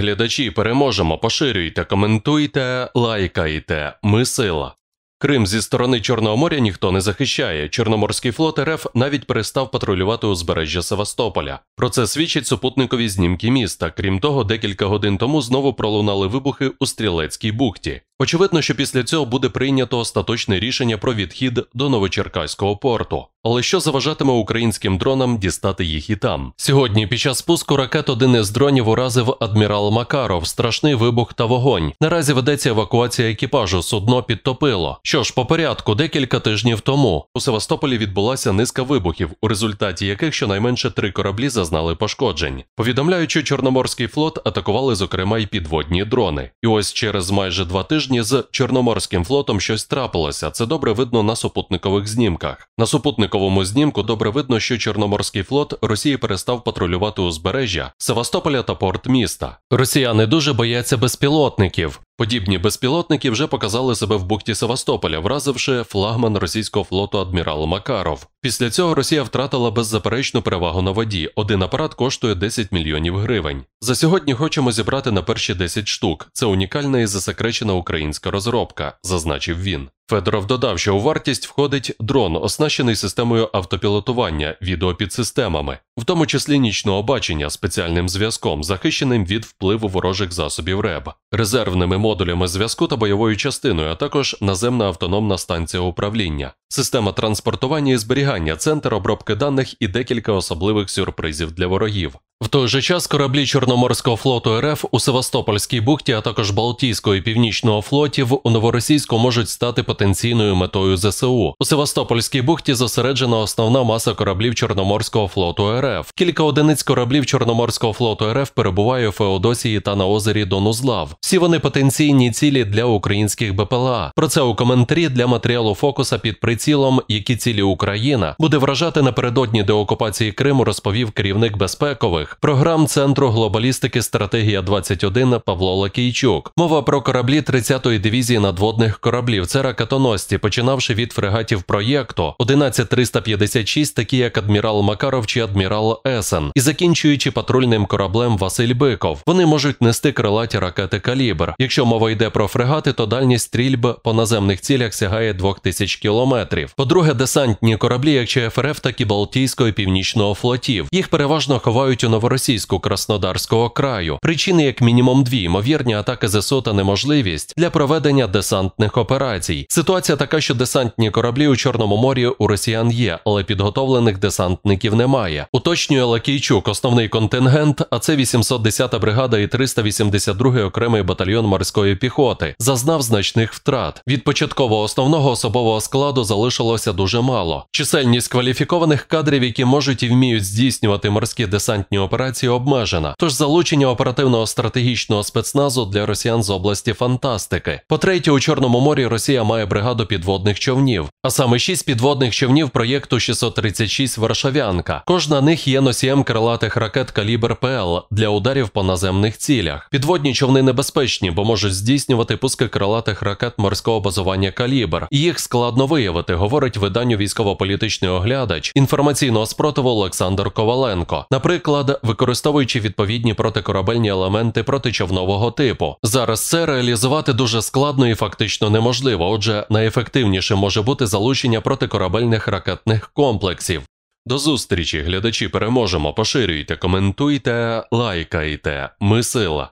глядачі, переможемо, поширюйте, коментуйте, лайкайте. Ми сила. Крим зі сторони Чорного моря ніхто не захищає. Чорноморський флот РФ навіть перестав патрулювати узбережжя Севастополя. Про це свідчать супутникові знімки міста. Крім того, декілька годин тому знову пролунали вибухи у стрілецькій бухті. Очевидно, що після цього буде прийнято остаточне рішення про відхід до Новочеркаського порту. Але що заважатиме українським дронам дістати їх і там? Сьогодні під час спуску ракет один із дронів уразив адмірал Макаров. Страшний вибух та вогонь. Наразі ведеться евакуація екіпажу. Судно підтопило. Що ж, по порядку, декілька тижнів тому у Севастополі відбулася низка вибухів, у результаті яких щонайменше три кораблі зазнали пошкоджень. Повідомляючи, Чорноморський флот атакували, зокрема, і підводні дрони. І ось через майже два тижні з Чорноморським флотом щось трапилося. Це добре видно на супутникових знімках. На супутник супутниковому знімку добре видно, що Чорноморський флот Росії перестав патрулювати узбережжя Севастополя та порт міста. Росіяни дуже бояться безпілотників. Подібні безпілотники вже показали себе в бухті Севастополя, вразивши флагман російського флоту адмірал Макаров. Після цього Росія втратила беззаперечну перевагу на воді. Один апарат коштує 10 мільйонів гривень. За сьогодні хочемо зібрати на перші 10 штук. Це унікальна і засекречена українська розробка, зазначив він. Федоров додав, що у вартість входить дрон, оснащений системою автопілотування, відеопідсистемами, в тому числі нічного бачення, спеціальним зв'язком, захищеним від впливу ворожих засобів РЕБ, резервними модулями зв'язку та бойовою частиною, а також наземна автономна станція управління система транспортування і зберігання, центр обробки даних і декілька особливих сюрпризів для ворогів. В той же час кораблі Чорноморського флоту РФ у Севастопольській бухті, а також Балтійського і Північного флотів у Новоросійську можуть стати потенційною метою ЗСУ. У Севастопольській бухті зосереджена основна маса кораблів Чорноморського флоту РФ. Кілька одиниць кораблів Чорноморського флоту РФ перебуває у Феодосії та на озері Донузлав. Всі вони потенційні цілі для українських БПЛА. Про це у коментарі для матеріалу фокуса під прицілом, які цілі Україна буде вражати напередодні деокупації Криму, розповів керівник безпекових програм Центру глобалістики Стратегія 21 Павло Лакійчук. Мова про кораблі 30-ї дивізії надводних кораблів. Це ракетоносці, починавши від фрегатів проєкту 11356, такі як адмірал Макаров чи адмірал Есен, і закінчуючи патрульним кораблем Василь Биков. Вони можуть нести крилаті ракети Калібр. Якщо мова йде про фрегати, то дальність стрільб по наземних цілях сягає 2000 км метрів. По-друге, десантні кораблі, як ЧФРФ, так і Балтійського і північного флотів. Їх переважно ховають у новоросійську краснодарського краю. Причини, як мінімум, дві ймовірні атаки ЗСУ та неможливість для проведення десантних операцій. Ситуація така, що десантні кораблі у Чорному морі у росіян є, але підготовлених десантників немає. Уточнює Лакійчук, основний контингент, а це 810-та бригада і 382-й окремий батальйон морської піхоти, зазнав значних втрат. Від початкового основного особового складу залишилося залишилося дуже мало. Чисельність кваліфікованих кадрів, які можуть і вміють здійснювати морські десантні операції, обмежена. Тож залучення оперативного стратегічного спецназу для росіян з області фантастики. По третє, у Чорному морі Росія має бригаду підводних човнів, а саме шість підводних човнів проєкту 636 Варшавянка. Кожна них є носієм крилатих ракет калібр ПЛ для ударів по наземних цілях. Підводні човни небезпечні, бо можуть здійснювати пуски крилатих ракет морського базування калібр, їх складно виявити працювати, говорить виданню військово-політичний оглядач інформаційного спротиву Олександр Коваленко, наприклад, використовуючи відповідні протикорабельні елементи протичовнового типу. Зараз це реалізувати дуже складно і фактично неможливо. Отже, найефективніше може бути залучення протикорабельних ракетних комплексів. До зустрічі, глядачі, переможемо. Поширюйте, коментуйте, лайкайте. Ми сила.